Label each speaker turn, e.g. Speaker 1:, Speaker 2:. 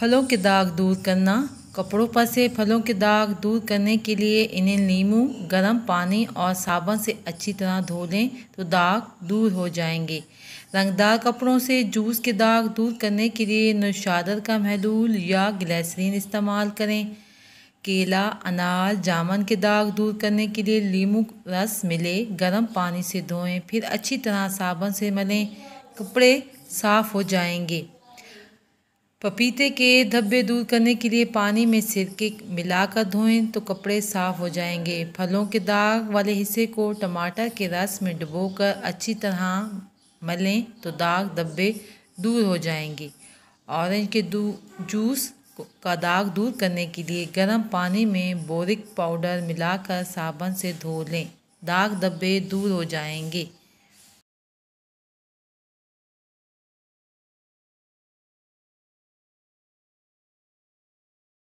Speaker 1: फलों के दाग दूर करना कपड़ों पर से फलों के दाग दूर करने के लिए इन्हें नींबू गर्म पानी और साबुन से अच्छी तरह धो लें तो दाग दूर हो जाएंगे रंगदार कपड़ों से जूस के दाग दूर करने के लिए नौशादर का महलूल या ग्लैसरीन इस्तेमाल करें केला अनार जामन के दाग दूर करने के लिए लीमू रस मिले गर्म पानी से धोएं फिर अच्छी तरह साबुन से मलें कपड़े साफ़ हो जाएंगे पपीते के धब्बे दूर करने के लिए पानी में सिरके मिलाकर धोएं तो कपड़े साफ हो जाएंगे फलों के दाग वाले हिस्से को टमाटर के रस में डुबोकर अच्छी तरह मलें तो दाग धब्बे दूर हो जाएंगे ऑरेंज के जूस का दाग दूर करने के लिए गर्म पानी में बोरिक पाउडर मिलाकर साबुन से धो लें दाग धब्बे दूर हो जाएंगे